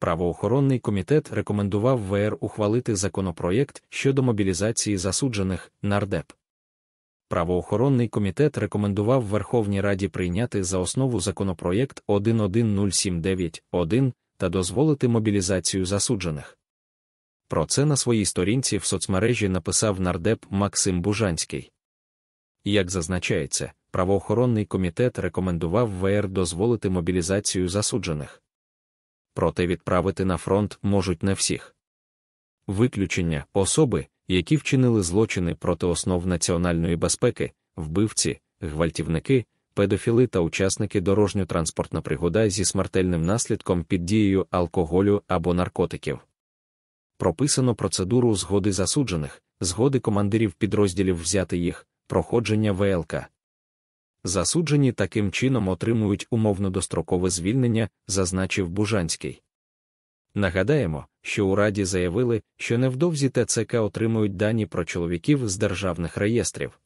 Правоохоронний комітет рекомендував ВР ухвалити законопроєкт щодо мобілізації засуджених нардеп. Правоохоронний комітет рекомендував Верховній Раді прийняти за основу законопроєкт 11079-1 та дозволити мобілізацію засуджених. Про це на своїй сторінці в соцмережі написав нардеп Максим Бужанський. Як зазначається, правоохоронний комітет рекомендував ВР дозволити мобілізацію засуджених проте відправити на фронт можуть не всіх. Виключення особи, які вчинили злочини проти основ національної безпеки, вбивці, гвальтівники, педофіли та учасники дорожньо-транспортна пригода зі смертельним наслідком під дією алкоголю або наркотиків. Прописано процедуру згоди засуджених, згоди командирів підрозділів взяти їх, проходження ВЛК. Засуджені таким чином отримують умовно дострокове звільнення, зазначив Бужанський. Нагадаємо, що у Раді заявили, що невдовзі ТЦК отримують дані про чоловіків з державних реєстрів.